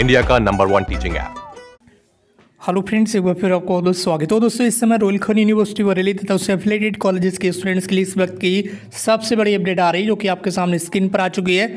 India का number one teaching app hello friends एक बार फिर आपको दोस्त स्वागत हो तो दोस्तों इस समय रोयल खान यूनिवर्सिटी बरेली तथा उससे एफिलेटेड कॉलेजेस के स्टूडेंट्स के लिए इस वक्त की सबसे बड़ी अपडेट आ रही है जो कि आपके सामने स्क्रीन पर आ चुकी है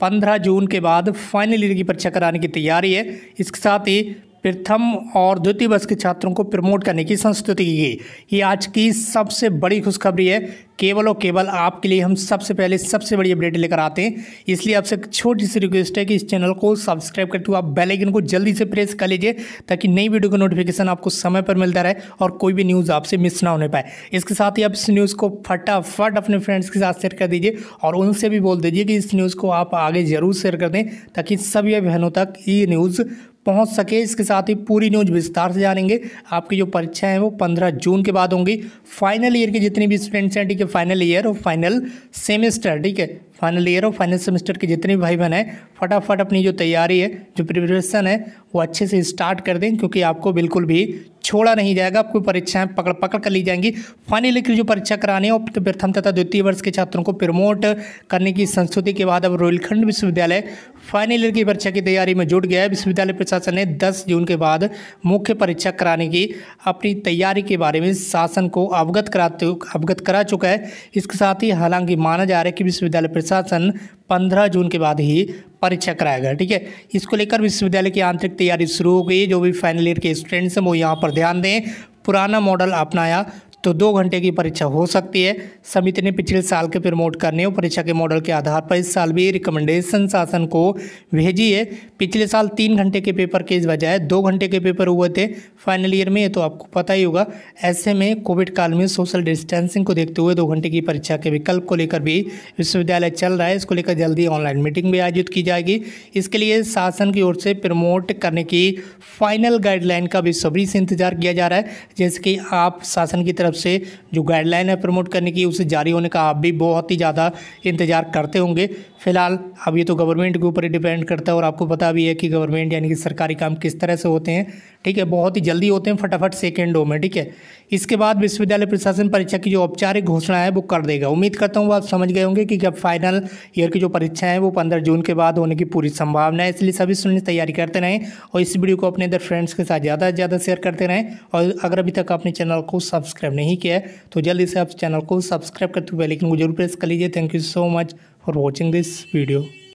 पंद्रह जून के बाद फाइनल ईयर की परीक्षा कराने की तैयारी है इसके साथ ही प्रथम और द्वितीय वर्ष के छात्रों को प्रमोट करने की संस्तुति की गई ये आज की सबसे बड़ी खुशखबरी है केवल और केवल आपके लिए हम सबसे पहले सबसे बड़ी अपडेट लेकर आते हैं इसलिए आपसे एक छोटी सी रिक्वेस्ट है कि इस चैनल को सब्सक्राइब करते हुए आप बेल आइकन को जल्दी से प्रेस कर लीजिए ताकि नई वीडियो का नोटिफिकेशन आपको समय पर मिलता रहे और कोई भी न्यूज़ आपसे मिस ना होने पाए इसके साथ ही आप इस न्यूज़ को फटाफट अपने फ्रेंड्स के साथ शेयर कर दीजिए और उनसे भी बोल दीजिए कि इस न्यूज़ को आप आगे ज़रूर शेयर कर दें ताकि सभी बहनों तक ये न्यूज़ पहुंच सके इसके साथ ही पूरी न्यूज विस्तार से जानेंगे आपकी जो परीक्षाएं हैं वो पंद्रह जून के बाद होंगी फाइनल ईयर के जितने भी स्टूडेंट्स हैं ठीक है फाइनल ईयर और फाइनल सेमेस्टर ठीक है फाइनल ईयर और फाइनल सेमेस्टर के जितने भी भाई बहन हैं फटाफट अपनी जो तैयारी है जो प्रिपरेशन है वो अच्छे से स्टार्ट कर दें क्योंकि आपको बिल्कुल भी छोड़ा नहीं जाएगा आपको परीक्षाएं पकड़ पकड़ कर ली जाएंगी फाइनल की जो परीक्षा कराने और तो प्रथम तथा द्वितीय वर्ष के छात्रों को प्रमोट करने की संस्तुति के बाद अब रोहिलखंड विश्वविद्यालय फाइनल ईयर की परीक्षा की तैयारी में जुट गया है विश्वविद्यालय प्रशासन ने 10 जून के बाद मुख्य परीक्षा कराने की अपनी तैयारी के बारे में शासन को अवगत कराते अवगत करा चुका है इसके साथ ही हालांकि माना जा रहा है कि विश्वविद्यालय प्रशासन 15 जून के बाद ही परीक्षा कराएगा ठीक है इसको लेकर विश्वविद्यालय की आंतरिक तैयारी शुरू हो गई जो भी फाइनल ईयर के स्टूडेंट्स हैं वो यहाँ पर ध्यान दें पुराना मॉडल अपनाया तो दो घंटे की परीक्षा हो सकती है समिति ने पिछले साल के प्रमोट करने और परीक्षा के मॉडल के आधार पर इस साल भी रिकमेंडेशन शासन को भेजी है पिछले साल तीन घंटे के पेपर के बजाय दो घंटे के पेपर हुए थे फाइनल ईयर में तो आपको पता ही होगा ऐसे में कोविड काल में सोशल डिस्टेंसिंग को देखते हुए दो घंटे की परीक्षा के विकल्प को लेकर भी विश्वविद्यालय चल रहा है इसको लेकर जल्दी ऑनलाइन मीटिंग भी आयोजित की जाएगी इसके लिए शासन की ओर से प्रमोट करने की फाइनल गाइडलाइन का भी सभी से इंतजार किया जा रहा है जैसे कि आप शासन की तरफ तरफ से जो गाइडलाइन है प्रमोट करने की उसे जारी होने का आप भी बहुत ही ज़्यादा इंतज़ार करते होंगे फिलहाल अब ये तो गवर्नमेंट के ऊपर डिपेंड करता है और आपको पता भी है कि गवर्नमेंट यानी कि सरकारी काम किस तरह से होते हैं ठीक है बहुत ही जल्दी होते हैं फटाफट सेकेंडों में ठीक है इसके बाद विश्वविद्यालय प्रशासन परीक्षा की जो औपचारिक घोषणा है वो कर देगा उम्मीद करता हूँ आप समझ गए होंगे कि अब फाइनल ईयर की जो परीक्षा है वो पंद्रह जून के बाद होने की पूरी संभावना है इसलिए सभी सुनने तैयारी करते रहें और इस वीडियो को अपने इधर फ्रेंड्स के साथ ज़्यादा से ज़्यादा शेयर करते रहें और अगर अभी तक आपने चैनल को सब्सक्राइब नहीं नहीं किया है तो जल्दी से आप चैनल को सब्सक्राइब करते हुए लेकिन को जरूर प्रेस कर लीजिए thank you so much for watching this video